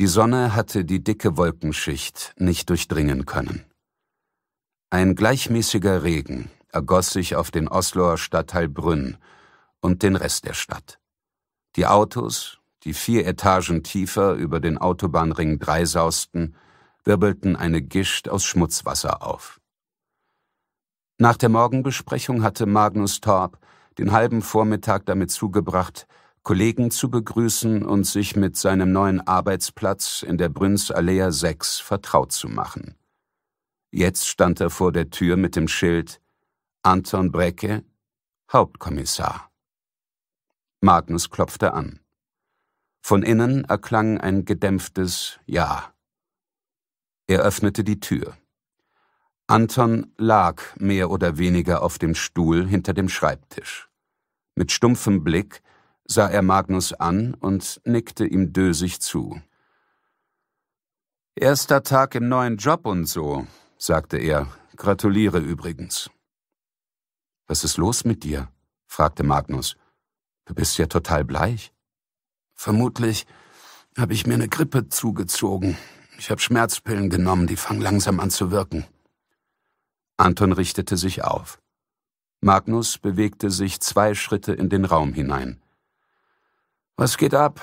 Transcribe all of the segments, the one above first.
Die Sonne hatte die dicke Wolkenschicht nicht durchdringen können. Ein gleichmäßiger Regen ergoss sich auf den Osloer Stadtteil Brünn und den Rest der Stadt. Die Autos, die vier Etagen tiefer über den Autobahnring 3 sausten, wirbelten eine Gischt aus Schmutzwasser auf. Nach der Morgenbesprechung hatte Magnus Torp den halben Vormittag damit zugebracht, Kollegen zu begrüßen und sich mit seinem neuen Arbeitsplatz in der Brünnsallee 6 vertraut zu machen. Jetzt stand er vor der Tür mit dem Schild Anton Brecke, Hauptkommissar. Magnus klopfte an. Von innen erklang ein gedämpftes Ja. Er öffnete die Tür. Anton lag mehr oder weniger auf dem Stuhl hinter dem Schreibtisch. Mit stumpfem Blick sah er Magnus an und nickte ihm dösig zu. Erster Tag im neuen Job und so, sagte er. Gratuliere übrigens. Was ist los mit dir? fragte Magnus. Du bist ja total bleich. Vermutlich habe ich mir eine Grippe zugezogen. Ich habe Schmerzpillen genommen, die fangen langsam an zu wirken. Anton richtete sich auf. Magnus bewegte sich zwei Schritte in den Raum hinein. Was geht ab?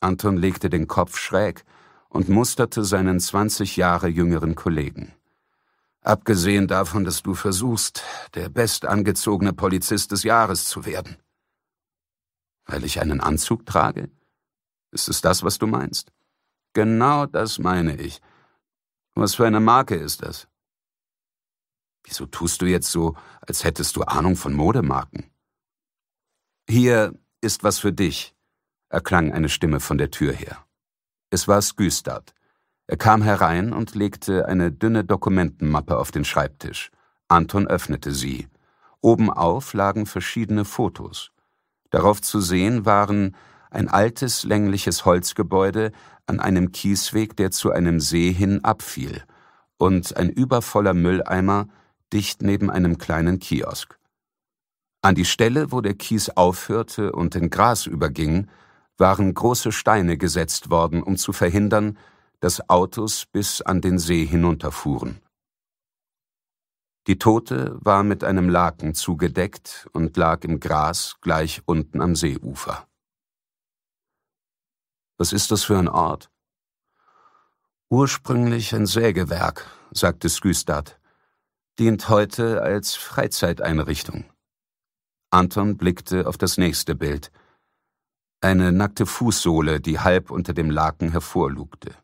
Anton legte den Kopf schräg und musterte seinen 20 Jahre jüngeren Kollegen. Abgesehen davon, dass du versuchst, der bestangezogene Polizist des Jahres zu werden. Weil ich einen Anzug trage? Ist es das, was du meinst? Genau das meine ich. Was für eine Marke ist das? Wieso tust du jetzt so, als hättest du Ahnung von Modemarken? Hier ist was für dich erklang eine Stimme von der Tür her. Es war Skystad. Er kam herein und legte eine dünne Dokumentenmappe auf den Schreibtisch. Anton öffnete sie. Obenauf lagen verschiedene Fotos. Darauf zu sehen waren ein altes, längliches Holzgebäude an einem Kiesweg, der zu einem See hin abfiel, und ein übervoller Mülleimer dicht neben einem kleinen Kiosk. An die Stelle, wo der Kies aufhörte und in Gras überging, waren große Steine gesetzt worden, um zu verhindern, dass Autos bis an den See hinunterfuhren. Die Tote war mit einem Laken zugedeckt und lag im Gras gleich unten am Seeufer. Was ist das für ein Ort? Ursprünglich ein Sägewerk, sagte Skystad, dient heute als Freizeiteinrichtung. Anton blickte auf das nächste Bild – eine nackte Fußsohle, die halb unter dem Laken hervorlugte.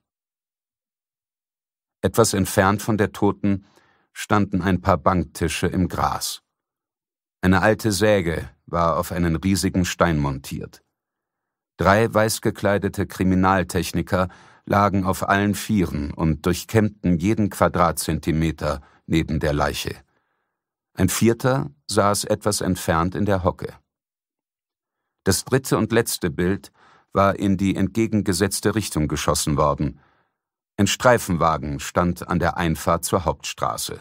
Etwas entfernt von der Toten standen ein paar Banktische im Gras. Eine alte Säge war auf einen riesigen Stein montiert. Drei weißgekleidete Kriminaltechniker lagen auf allen Vieren und durchkämmten jeden Quadratzentimeter neben der Leiche. Ein Vierter saß etwas entfernt in der Hocke. Das dritte und letzte Bild war in die entgegengesetzte Richtung geschossen worden. Ein Streifenwagen stand an der Einfahrt zur Hauptstraße.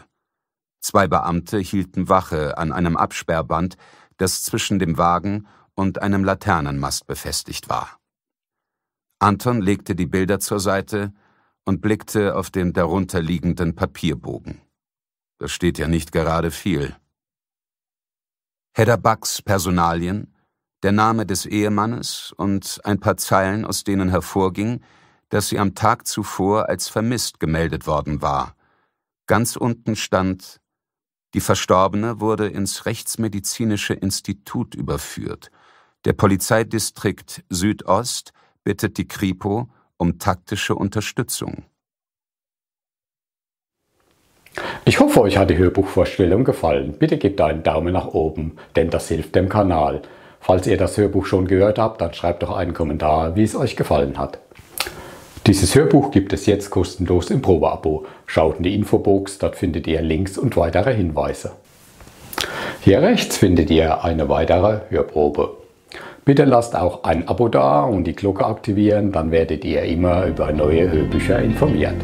Zwei Beamte hielten Wache an einem Absperrband, das zwischen dem Wagen und einem Laternenmast befestigt war. Anton legte die Bilder zur Seite und blickte auf den darunterliegenden Papierbogen. Da steht ja nicht gerade viel. Hedda Bucks Personalien der Name des Ehemannes und ein paar Zeilen, aus denen hervorging, dass sie am Tag zuvor als vermisst gemeldet worden war. Ganz unten stand Die Verstorbene wurde ins Rechtsmedizinische Institut überführt. Der Polizeidistrikt Südost bittet die Kripo um taktische Unterstützung. Ich hoffe, euch hat die Hörbuchvorstellung gefallen. Bitte gebt einen Daumen nach oben, denn das hilft dem Kanal. Falls ihr das Hörbuch schon gehört habt, dann schreibt doch einen Kommentar, wie es euch gefallen hat. Dieses Hörbuch gibt es jetzt kostenlos im Probeabo. Schaut in die Infobox, dort findet ihr Links und weitere Hinweise. Hier rechts findet ihr eine weitere Hörprobe. Bitte lasst auch ein Abo da und die Glocke aktivieren, dann werdet ihr immer über neue Hörbücher informiert.